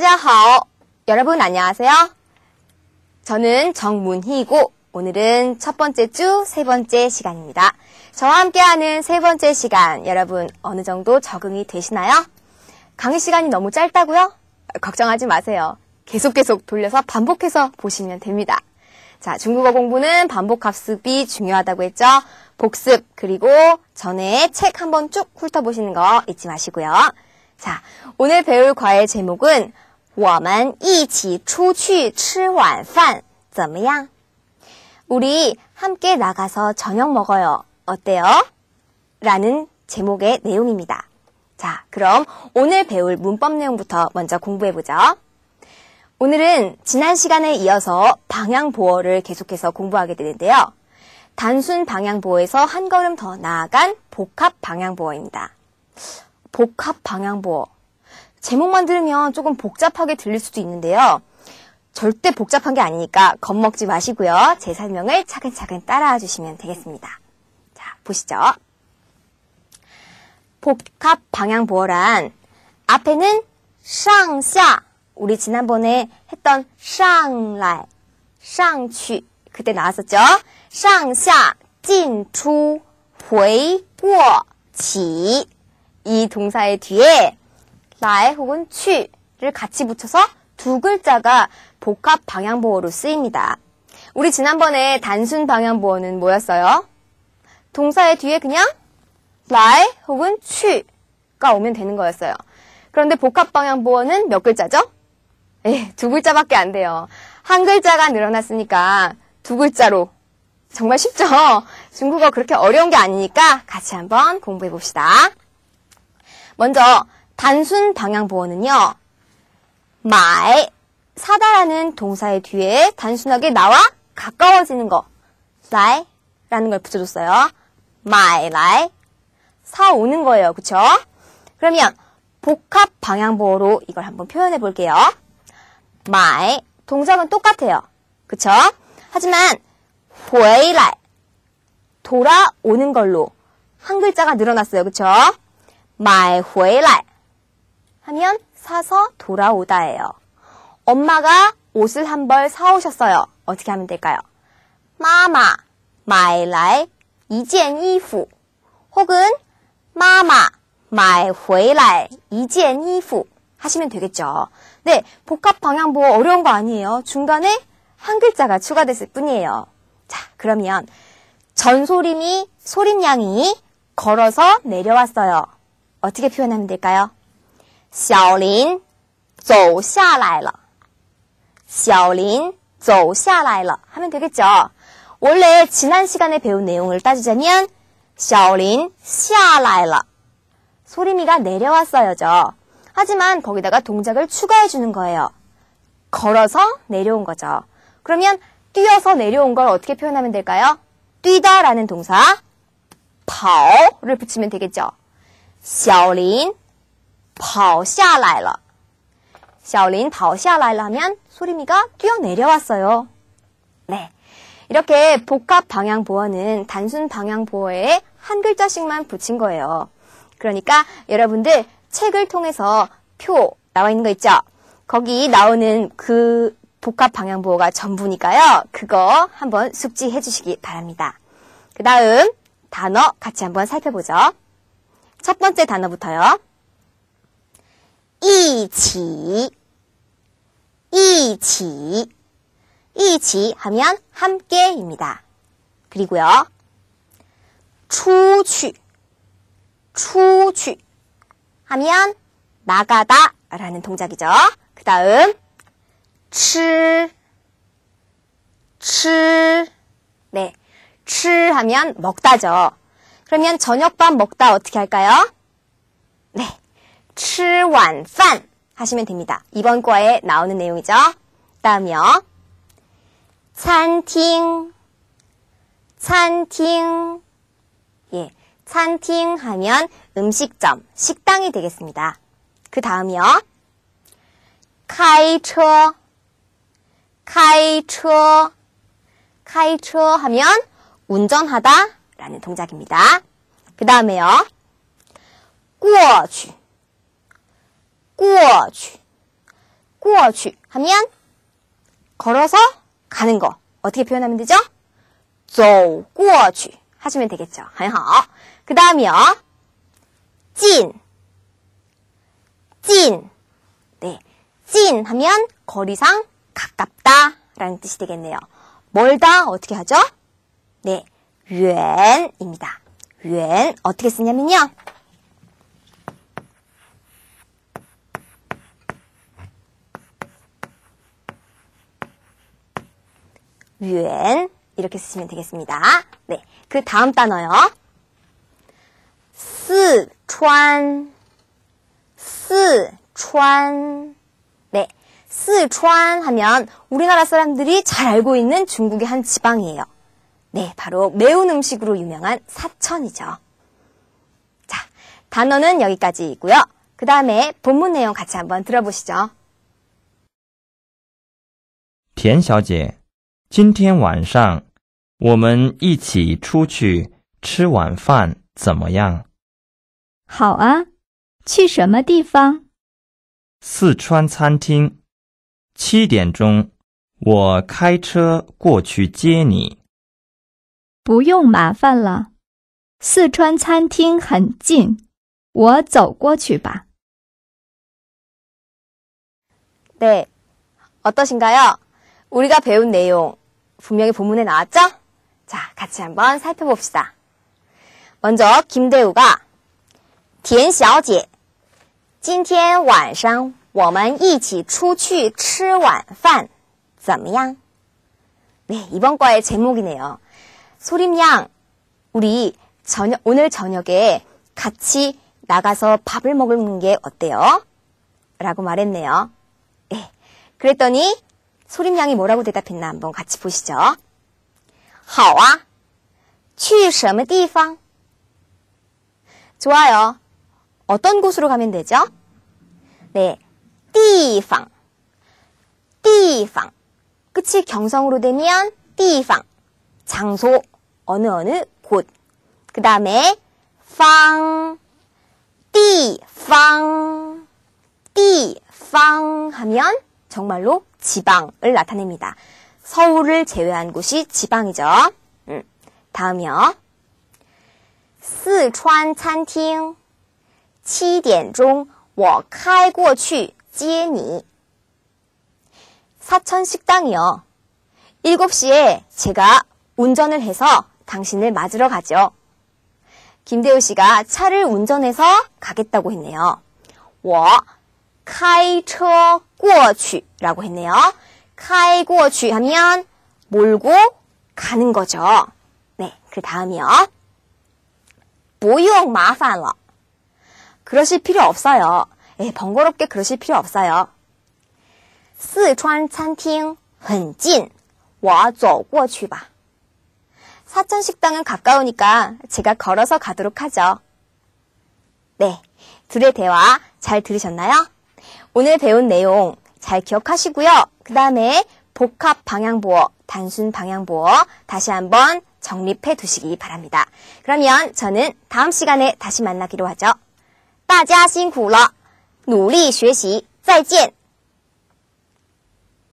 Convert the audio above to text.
大家好. 여러분 안녕하세요. 저는 정문희이고 오늘은 첫 번째 주 세 번째 시간입니다. 저와 함께하는 세 번째 시간 여러분 어느 정도 적응이 되시나요? 강의 시간이 너무 짧다고요? 걱정하지 마세요. 계속 계속 돌려서 반복해서 보시면 됩니다. 자, 중국어 공부는 반복 학습이 중요하다고 했죠? 복습 그리고 전에 책 한 번 쭉 훑어보시는 거 잊지 마시고요. 자, 오늘 배울 과외 제목은 我们一起出去吃晚饭，怎么样？ 우리 함께 나가서 저녁 먹어요. 어때요? 라는 제목의 내용입니다. 자, 그럼 오늘 배울 문법 내용부터 먼저 공부해보죠. 오늘은 지난 시간에 이어서 방향보호를 계속해서 공부하게 되는데요. 단순 방향보호에서한 걸음 더 나아간 복합 방향보호입니다 복합 방향보호 제목만 들으면 조금 복잡하게 들릴 수도 있는데요. 절대 복잡한 게 아니니까 겁먹지 마시고요. 제 설명을 차근차근 따라와 주시면 되겠습니다. 자, 보시죠. 복합 방향 보어란 앞에는 상샤 우리 지난번에 했던 상랄 상취 그때 나왔었죠. 상샤 진추 회보지이 동사의 뒤에 나의 혹은 취를 같이 붙여서 두 글자가 복합 방향보호로 쓰입니다. 우리 지난번에 단순 방향보호는 뭐였어요? 동사의 뒤에 그냥 나의 혹은 취가 오면 되는 거였어요. 그런데 복합 방향보호는 몇 글자죠? 에, 예, 두 글자밖에 안 돼요. 한 글자가 늘어났으니까 두 글자로 정말 쉽죠? 중국어 그렇게 어려운 게 아니니까 같이 한번 공부해 봅시다. 먼저 단순 방향 보어는요. 말 사다라는 동사의 뒤에 단순하게 나와 가까워지는 거 라이라는 걸 붙여줬어요. my 라이 사오는 거예요. 그쵸? 그러면 복합 방향보어로 이걸 한번 표현해 볼게요. my 동작은 똑같아요. 그쵸? 하지만 보이 回来 돌아오는 걸로 한 글자가 늘어났어요. 그쵸? my 回来 하면 사서 돌아오다예요. 엄마가 옷을 한 벌 사오셨어요. 어떻게 하면 될까요? 마마, 마이来 一件衣服 혹은 마마, 마이回来 一件 이후. 하시면 되겠죠. 네, 복합 방향 보호 어려운 거 아니에요. 중간에 한 글자가 추가됐을 뿐이에요. 자, 그러면 전소림이 소림양이 걸어서 내려왔어요. 어떻게 표현하면 될까요? 小林走下来了。小林走下来了하면 되겠죠. 원래 지난 시간에 배운 내용을 따지자면 샤오린 샤라이라 소리미가 내려왔어요죠. 하지만 거기다가 동작을 추가해 주는 거예요. 걸어서 내려온 거죠. 그러면 뛰어서 내려온 걸 어떻게 표현하면 될까요? 뛰다라는 동사 跑를 붙이면 되겠죠. 샤오린 跑下来了。 샤오린 跑下来了 하면 소리미가 뛰어내려왔어요. 네. 이렇게 복합 방향 보어는 단순 방향 보어에 한 글자씩만 붙인 거예요. 그러니까 여러분들 책을 통해서 표 나와 있는 거 있죠? 거기 나오는 그 복합 방향 보어가 전부니까요. 그거 한번 숙지해 주시기 바랍니다. 그 다음 단어 같이 한번 살펴보죠. 첫 번째 단어부터요. 이치 이치 이치 하면 함께입니다. 그리고요. 추취 추취 하면 나가다 라는 동작이죠. 그 다음 치 치, 네, 치 하면 먹다죠. 그러면 저녁밥 먹다 어떻게 할까요? 吃晚饭 하시면 됩니다. 이번 과에 나오는 내용이죠. 다음이요. 餐厅餐厅 예, 餐厅 하면 음식점, 식당이 되겠습니다. 그 다음이요. 카이처 카이처 카이처 하면 운전하다 라는 동작입니다. 그 다음에요. 过去 꾸어취. 꾸어취 하면 걸어서 가는 거. 어떻게 표현하면 되죠? 走过去 하시면 되겠죠. 很好.그 다음이요. 찐. 찐. 네. 찐 하면 거리상 가깝다 라는 뜻이 되겠네요. 멀다 어떻게 하죠? 네. 远입니다. 远 어떻게 쓰냐면요. 유엔 이렇게 쓰시면 되겠습니다. 네, 그 다음 단어요. 스촨 스촨 네, 스촨 하면 우리나라 사람들이 잘 알고 있는 중국의 한 지방이에요. 네, 바로 매운 음식으로 유명한 사천이죠. 자, 단어는 여기까지이고요. 그 다음에 본문 내용 같이 한번 들어보시죠. 田小姐今天晚上我们一起出去吃晚饭，怎么样？好啊，去什么地方？四川餐厅。七点钟，我开车过去接你。不用麻烦了，四川餐厅很近，我走过去吧。네어떠신가요우리가배운내용 분명히 본문에 나왔죠? 자, 같이 한번 살펴봅시다. 먼저 김대우가 田小姐,今天晚上我们一起出去吃晚饭,怎么样? 네, 이번 과의 제목이네요. 소림양, 우리 저녁, 오늘 저녁에 같이 나가서 밥을 먹는 게 어때요? 라고 말했네요. 네, 그랬더니 소림양이 뭐라고 대답했나 한번 같이 보시죠. 好啊.去什么地方? 좋아요. 어떤 곳으로 가면 되죠? 네. 地方.地方. 끝이 경성으로 되면 地方. 장소. 어느 어느 곳. 그 다음에 方.地方.地方 하면 정말로 지방을 나타냅니다. 서울을 제외한 곳이 지방이죠. 음, 다음이요. 四川餐厅 7点钟我开过去接你 사천 식당이요. 7시에 제가 운전을 해서 당신을 맞으러 가죠. 김대우 씨가 차를 운전해서 가겠다고 했네요. 我开车 꼬어취라고 했네요. 카이 꼬어 하면 몰고 가는 거죠. 네, 그 다음이요. 보용 마판러 그러실 필요 없어요. 예, 번거롭게 그러실 필요 없어요. 스川餐厅很近,我走过去吧. 사천 식당은 가까우니까 제가 걸어서 가도록 하죠. 네, 둘의 대화 잘 들으셨나요? 오늘 배운 내용 잘 기억하시고요. 그 다음에 복합 방향보호, 단순 방향보호 다시 한번 정립해 두시기 바랍니다. 그러면 저는 다음 시간에 다시 만나기로 하죠. 大家辛苦了，努力学习，再见。